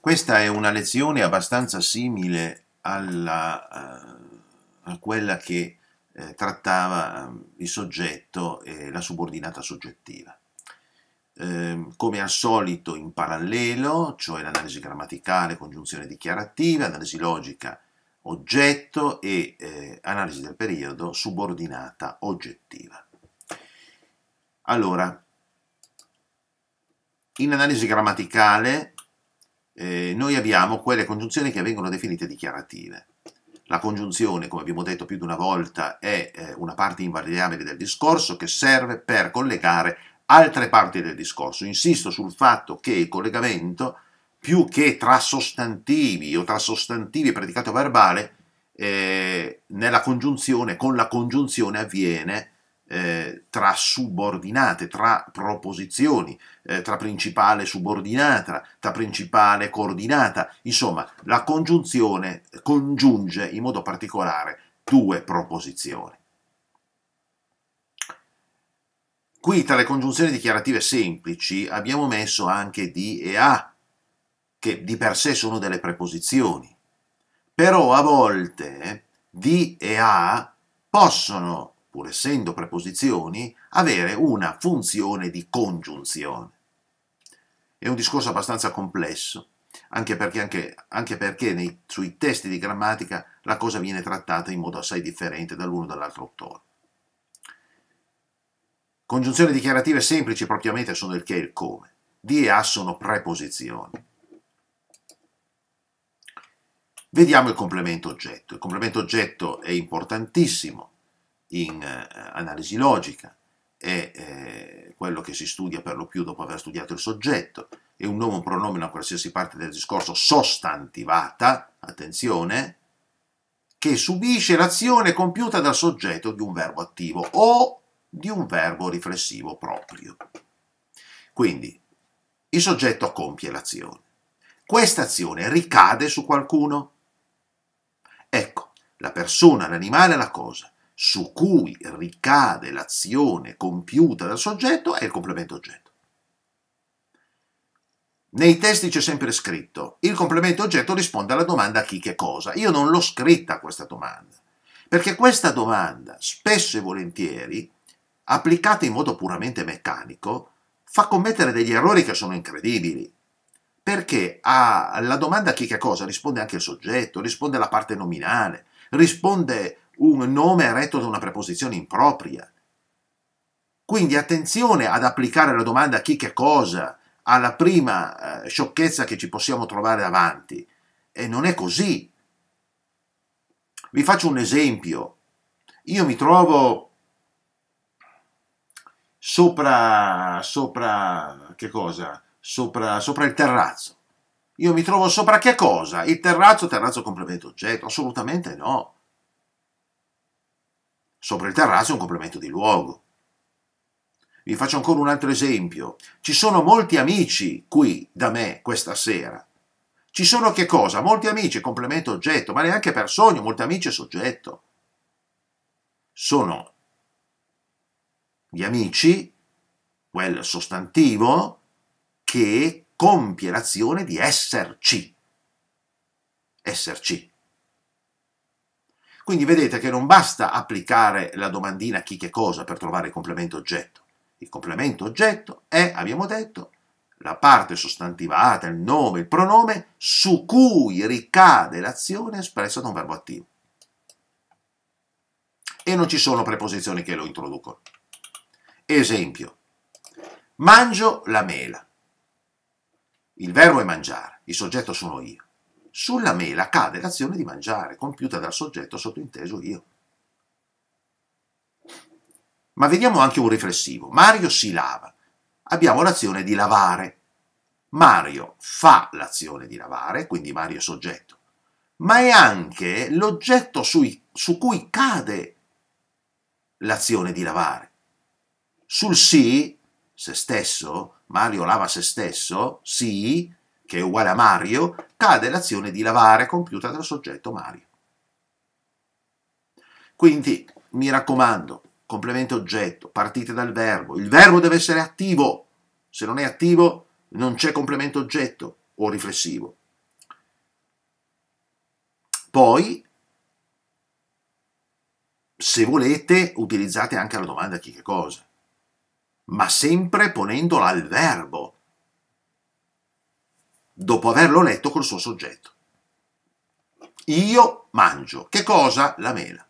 Questa è una lezione abbastanza simile alla, eh, a quella che eh, trattava ehm, il soggetto e la subordinata soggettiva. Ehm, come al solito in parallelo, cioè l'analisi grammaticale, congiunzione dichiarativa, analisi logica, oggetto e eh, analisi del periodo subordinata oggettiva. Allora, in analisi grammaticale eh, noi abbiamo quelle congiunzioni che vengono definite dichiarative. La congiunzione, come abbiamo detto più di una volta, è eh, una parte invariabile del discorso che serve per collegare altre parti del discorso. Insisto sul fatto che il collegamento, più che tra sostantivi o tra sostantivi e predicato verbale, eh, nella congiunzione, con la congiunzione avviene eh, tra subordinate, tra proposizioni, eh, tra principale subordinata, tra principale coordinata, insomma la congiunzione congiunge in modo particolare due proposizioni. Qui tra le congiunzioni dichiarative semplici abbiamo messo anche di e a, che di per sé sono delle preposizioni, però a volte di e a possono pur essendo preposizioni, avere una funzione di congiunzione. È un discorso abbastanza complesso, anche perché, anche, anche perché nei, sui testi di grammatica la cosa viene trattata in modo assai differente dall'uno dall'altro autore. Congiunzioni dichiarative semplici propriamente sono il che e il come. Di e a sono preposizioni. Vediamo il complemento oggetto. Il complemento oggetto è importantissimo in eh, analisi logica, è eh, quello che si studia per lo più dopo aver studiato il soggetto, è un nuovo un pronome, a qualsiasi parte del discorso sostantivata, attenzione, che subisce l'azione compiuta dal soggetto di un verbo attivo o di un verbo riflessivo proprio. Quindi il soggetto compie l'azione. Questa azione ricade su qualcuno? Ecco, la persona, l'animale, la cosa su cui ricade l'azione compiuta dal soggetto è il complemento oggetto. Nei testi c'è sempre scritto, il complemento oggetto risponde alla domanda chi che cosa. Io non l'ho scritta questa domanda, perché questa domanda spesso e volentieri, applicata in modo puramente meccanico, fa commettere degli errori che sono incredibili. Perché alla domanda chi che cosa risponde anche il soggetto, risponde la parte nominale, risponde un nome retto da una preposizione impropria. Quindi attenzione ad applicare la domanda chi che cosa alla prima eh, sciocchezza che ci possiamo trovare davanti. E non è così. Vi faccio un esempio. Io mi trovo sopra, sopra, che cosa? Sopra, sopra il terrazzo. Io mi trovo sopra che cosa? Il terrazzo, terrazzo complemento oggetto? Assolutamente no. Sopra il terrazzo è un complemento di luogo. Vi faccio ancora un altro esempio. Ci sono molti amici qui da me questa sera. Ci sono che cosa? Molti amici, complemento oggetto, ma neanche per sogno, molti amici è soggetto. Sono gli amici, quel sostantivo, che compie l'azione di esserci. Esserci. Quindi vedete che non basta applicare la domandina chi che cosa per trovare il complemento oggetto. Il complemento oggetto è, abbiamo detto, la parte sostantivata, il nome, il pronome, su cui ricade l'azione espressa da un verbo attivo. E non ci sono preposizioni che lo introducono. Esempio, mangio la mela. Il verbo è mangiare, il soggetto sono io sulla mela cade l'azione di mangiare, compiuta dal soggetto sottointeso io. Ma vediamo anche un riflessivo. Mario si lava. Abbiamo l'azione di lavare. Mario fa l'azione di lavare, quindi Mario è soggetto, ma è anche l'oggetto sui, su cui cade l'azione di lavare. Sul sì, se stesso, Mario lava se stesso, sì, che è uguale a Mario, cade l'azione di lavare compiuta dal soggetto Mario. Quindi, mi raccomando, complemento oggetto, partite dal verbo. Il verbo deve essere attivo. Se non è attivo, non c'è complemento oggetto o riflessivo. Poi, se volete, utilizzate anche la domanda chi che cosa, ma sempre ponendola al verbo, dopo averlo letto col suo soggetto. Io mangio. Che cosa? La mela.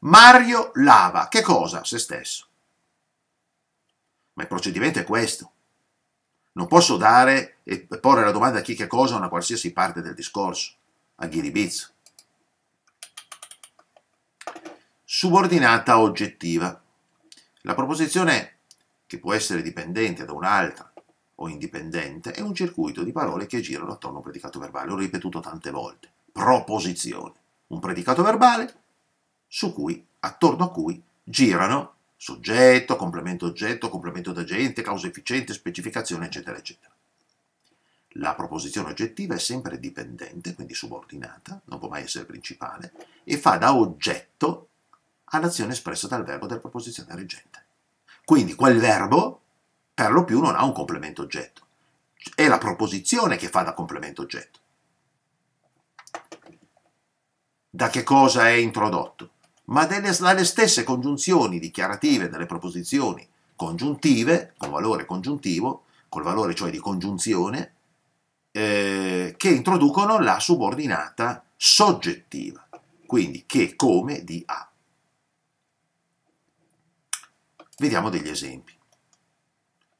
Mario lava. Che cosa? Se stesso. Ma il procedimento è questo. Non posso dare e porre la domanda a chi che cosa una qualsiasi parte del discorso, a ghiribizzo. Subordinata oggettiva. La proposizione, che può essere dipendente da un'altra, o indipendente è un circuito di parole che girano attorno a un predicato verbale. L'ho ripetuto tante volte. Proposizione. Un predicato verbale su cui, attorno a cui, girano soggetto, complemento oggetto, complemento d'agente, causa efficiente, specificazione, eccetera, eccetera. La proposizione oggettiva è sempre dipendente, quindi subordinata, non può mai essere principale, e fa da oggetto all'azione espressa dal verbo della proposizione reggente. Quindi quel verbo per lo più non ha un complemento oggetto. È la proposizione che fa da complemento oggetto. Da che cosa è introdotto? Ma delle, dalle stesse congiunzioni dichiarative delle proposizioni congiuntive, con valore congiuntivo, col valore cioè di congiunzione, eh, che introducono la subordinata soggettiva, quindi che come di A. Vediamo degli esempi.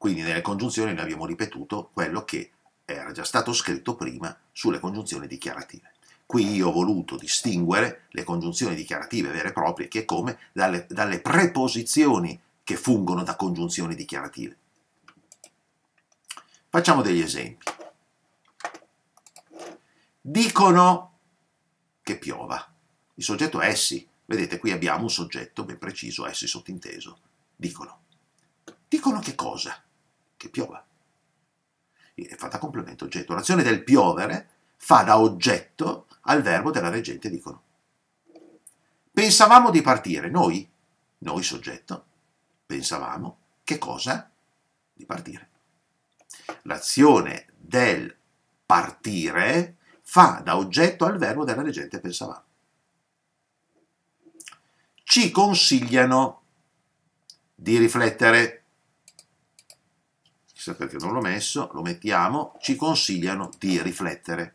Quindi nelle congiunzioni noi abbiamo ripetuto quello che era già stato scritto prima sulle congiunzioni dichiarative. Qui io ho voluto distinguere le congiunzioni dichiarative vere e proprie, che come, dalle, dalle preposizioni che fungono da congiunzioni dichiarative. Facciamo degli esempi. Dicono che piova. Il soggetto è essi. Vedete, qui abbiamo un soggetto ben preciso, essi sottinteso. Dicono. Dicono che cosa? che piova. È fatta complemento oggetto. L'azione del piovere fa da oggetto al verbo della reggente, dicono. Pensavamo di partire, noi, noi soggetto, pensavamo che cosa? Di partire. L'azione del partire fa da oggetto al verbo della reggente pensavamo. Ci consigliano di riflettere chissà perché non l'ho messo, lo mettiamo, ci consigliano di riflettere.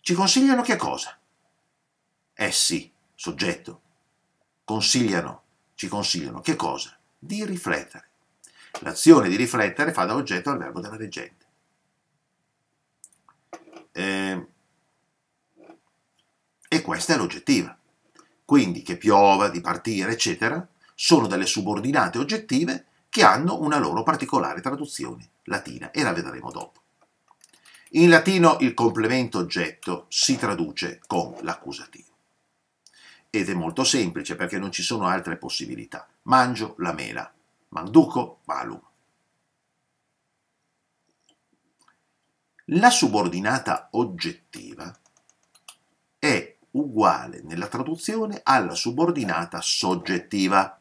Ci consigliano che cosa? Essi, eh soggetto, consigliano, ci consigliano che cosa? Di riflettere. L'azione di riflettere fa da oggetto al verbo della reggente. Eh, e questa è l'oggettiva. Quindi che piova, di partire, eccetera, sono delle subordinate oggettive che hanno una loro particolare traduzione latina e la vedremo dopo. In latino il complemento oggetto si traduce con l'accusativo. Ed è molto semplice perché non ci sono altre possibilità. Mangio la mela, manduco malum. La subordinata oggettiva è uguale nella traduzione alla subordinata soggettiva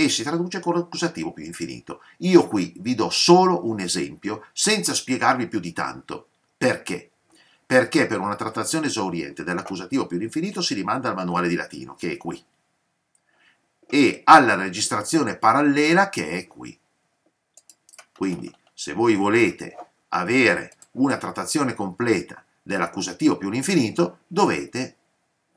e si traduce con l'accusativo più infinito. Io qui vi do solo un esempio senza spiegarvi più di tanto. Perché? Perché per una trattazione esauriente dell'accusativo più infinito si rimanda al manuale di latino, che è qui, e alla registrazione parallela che è qui. Quindi, se voi volete avere una trattazione completa dell'accusativo più infinito, dovete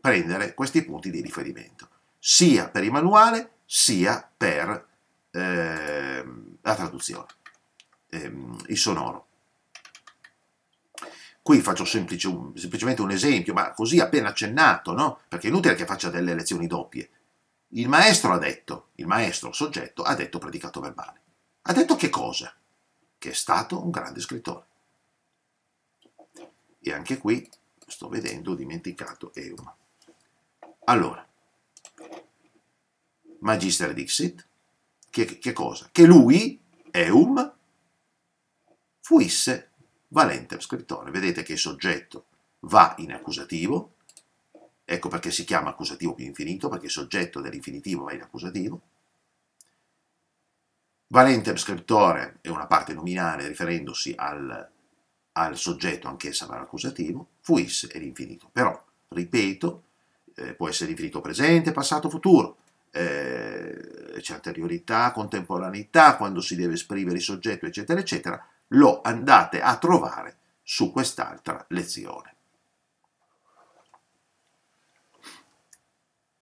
prendere questi punti di riferimento, sia per il manuale sia per eh, la traduzione, ehm, il sonoro. Qui faccio semplice un, semplicemente un esempio, ma così appena accennato, no? perché è inutile che faccia delle lezioni doppie. Il maestro ha detto, il maestro, soggetto, ha detto predicato verbale. Ha detto che cosa? Che è stato un grande scrittore. E anche qui, sto vedendo, ho dimenticato Euma. Allora, Magister Dixit, che, che cosa? Che lui, Eum, fuisse valente scrittore. Vedete che il soggetto va in accusativo, ecco perché si chiama accusativo più infinito, perché il soggetto dell'infinitivo va in accusativo. Valente scrittore è una parte nominale riferendosi al, al soggetto, anch'essa va in accusativo, fuisse è l'infinito. Però, ripeto, eh, può essere l'infinito presente, passato, futuro eh, certa interiorità, contemporaneità, quando si deve esprimere il soggetto, eccetera, eccetera, lo andate a trovare su quest'altra lezione.